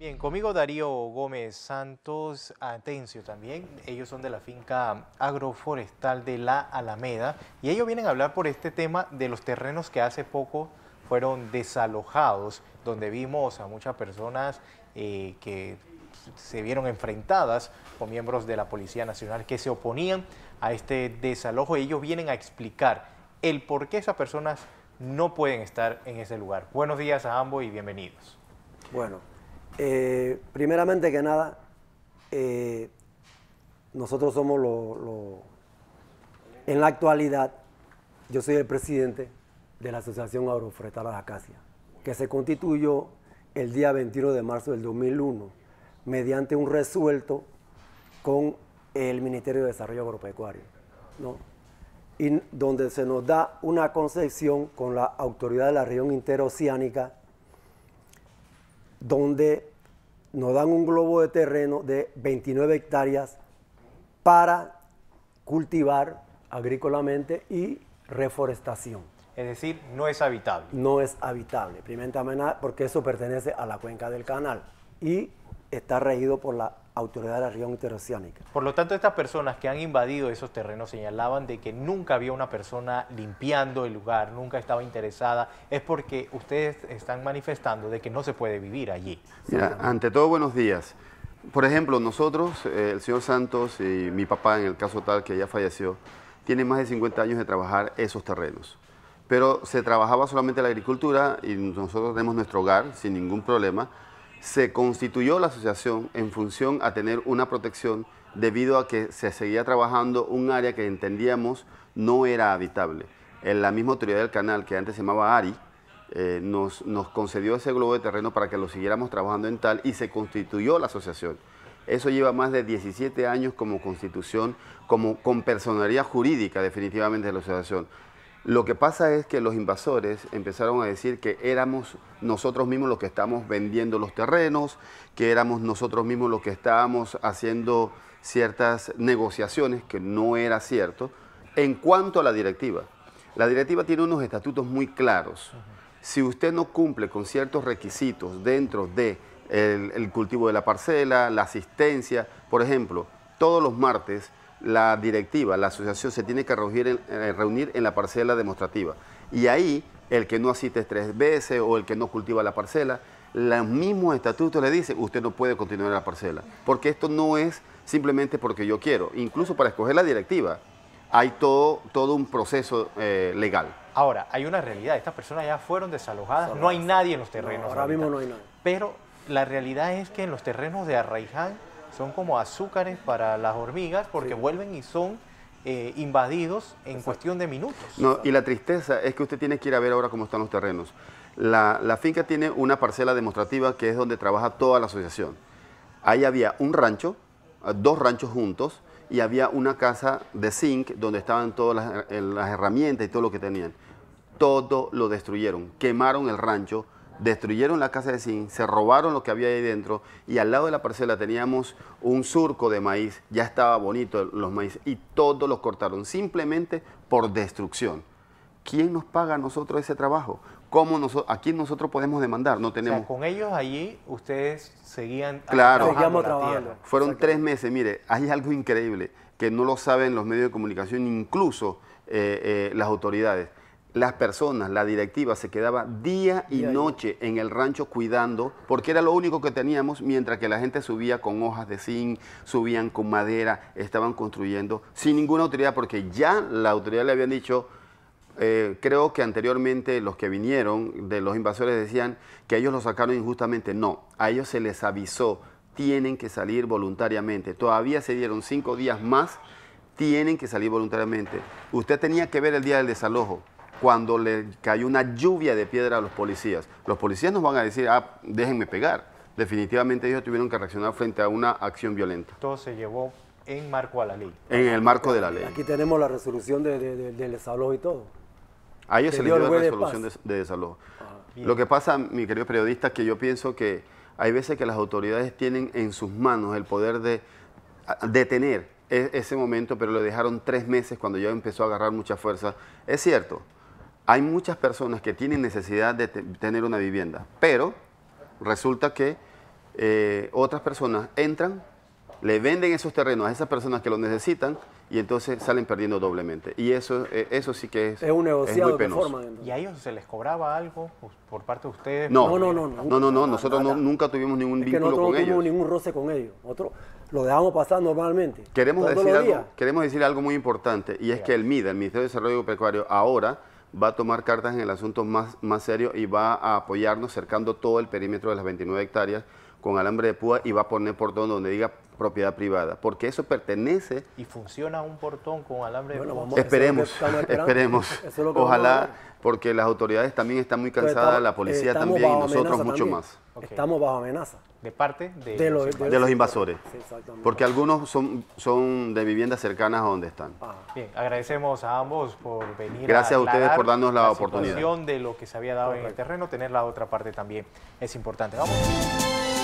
Bien, conmigo Darío Gómez Santos Atencio también. Ellos son de la finca agroforestal de la Alameda y ellos vienen a hablar por este tema de los terrenos que hace poco fueron desalojados, donde vimos a muchas personas eh, que se vieron enfrentadas con miembros de la Policía Nacional que se oponían a este desalojo. Ellos vienen a explicar el por qué esas personas no pueden estar en ese lugar. Buenos días a ambos y bienvenidos. Bueno, eh, primeramente que nada, eh, nosotros somos los... en la actualidad, yo soy el presidente de la Asociación Agroforestal de Acacia que se constituyó el día 21 de marzo del 2001 mediante un resuelto con el Ministerio de Desarrollo Agropecuario, y donde se nos da una concepción con la autoridad de la región interoceánica, donde nos dan un globo de terreno de 29 hectáreas para cultivar agrícolamente y reforestación. Es decir, no es habitable. No es habitable, porque eso pertenece a la cuenca del canal y está regido por la autoridad de la región interoceánica. Por lo tanto, estas personas que han invadido esos terrenos señalaban de que nunca había una persona limpiando el lugar, nunca estaba interesada. Es porque ustedes están manifestando de que no se puede vivir allí. ante todo, buenos días. Por ejemplo, nosotros, eh, el señor Santos y mi papá, en el caso tal que ya falleció, tiene más de 50 años de trabajar esos terrenos. Pero se trabajaba solamente la agricultura y nosotros tenemos nuestro hogar sin ningún problema se constituyó la asociación en función a tener una protección debido a que se seguía trabajando un área que entendíamos no era habitable. En la misma autoridad del canal, que antes se llamaba ARI, eh, nos, nos, concedió ese globo de terreno para que lo siguiéramos trabajando en tal y se constituyó la asociación. Eso lleva más de 17 años como constitución, como con personalidad jurídica definitivamente de la asociación. Lo que pasa es que los invasores empezaron a decir que éramos nosotros mismos los que estamos vendiendo los terrenos, que éramos nosotros mismos los que estábamos haciendo ciertas negociaciones, que no era cierto. En cuanto a la directiva, la directiva tiene unos estatutos muy claros. Si usted no cumple con ciertos requisitos dentro de cultivo de la parcela, la asistencia, por ejemplo, todos los martes la directiva, la asociación se tiene que eh, reunir en, la parcela demostrativa. Y ahí, el que no asiste tres veces o el que no cultiva la parcela, los mismos estatutos le dice, usted no puede continuar en la parcela, porque esto no es simplemente porque yo quiero. Incluso para escoger la directiva hay todo, todo un proceso eh, legal. Ahora, hay una realidad, estas personas ya fueron desalojadas, no hay nadie en los terrenos. ahora mismo no hay nadie. Pero la realidad es que en los terrenos de Arraiján son como azúcares para las hormigas porque vuelven y son eh, invadidos en cuestión de minutos. No, y la tristeza es que usted tiene que ir a ver ahora cómo están los terrenos. La, finca tiene una parcela demostrativa que es donde trabaja toda la asociación. Ahí había un rancho, dos ranchos juntos, y había una casa de zinc donde estaban todas las eh, herramientas y todo lo que tenían. Todo lo destruyeron, quemaron el rancho, destruyeron la casa de zinc, se robaron lo que había ahí dentro y al lado de la parcela teníamos un surco de maíz, ya estaba bonito los maíz y todos los cortaron simplemente por destrucción. ¿Quién nos paga a nosotros ese trabajo? ¿Cómo nosotros, ¿A quién nosotros podemos demandar? No tenemos. con ellos allí ustedes seguían claro, trabajando. trabajando. Fueron tres meses. Mire, hay algo increíble que no lo saben los medios de comunicación, incluso eh, eh, las autoridades las personas, la directiva se quedaba día y noche en el rancho cuidando, porque era lo único que teníamos, mientras que la gente subía con hojas de zinc, subían con madera, estaban construyendo sin ninguna autoridad, porque ya la autoridad le habían dicho, eh, creo que anteriormente los que vinieron de los invasores decían que ellos lo sacaron injustamente. No, a ellos se les avisó, tienen que salir voluntariamente. Todavía se dieron cinco días más tienen que salir voluntariamente. Usted tenía que ver el día del desalojo cuando le cayó una lluvia de piedra a los policías. Los policías nos van a decir, ah, déjenme pegar. Definitivamente ellos tuvieron que reaccionar frente a una acción violenta. Todo se llevó en marco a la ley. En el marco de la ley. Aquí tenemos la resolución del desalojo y todo. A ellos se le dio la resolución de, desalojo. Ah. Lo que pasa, mi querido periodista, que yo pienso que hay veces que las autoridades tienen en sus manos el poder de detener e, ese momento, pero le dejaron tres meses cuando ya empezó a agarrar mucha fuerza. Es cierto, hay muchas personas que tienen necesidad de tener una vivienda, pero resulta que eh, otras personas entran, le venden esos terrenos a esas personas que lo necesitan y entonces salen perdiendo doblemente. Y eso, eh, eso sí que es, es un muy penoso. ¿Y a ellos se les cobraba algo por parte de ustedes? No, no, no. No, no, no, nosotros nunca tuvimos ningún vínculo con ellos. no tuvimos ningún roce con ellos. Otro, lo dejamos pasar normalmente. Queremos decir, algo, queremos decir algo muy importante y es que el MIDA, el Ministerio de Desarrollo Pecuario, ahora va a tomar cartas en el asunto más, serio y va a apoyarnos cercando todo el perímetro de las 29 hectáreas con alambre de púa y va a poner portón donde diga propiedad privada, porque eso pertenece... ¿Y funciona un portón con alambre de púa? esperemos, esperemos. Ojalá, porque las autoridades también están muy pues cansadas, la policía eh, también y nosotros mucho más. Estamos bajo amenaza. ¿De parte? De, los, invasores. porque algunos son, son de viviendas cercanas a donde están. Bien, agradecemos a ambos por venir. Gracias a, ustedes por darnos la, la oportunidad. de lo que se había dado en el terreno, tener la otra parte también es importante. Vamos.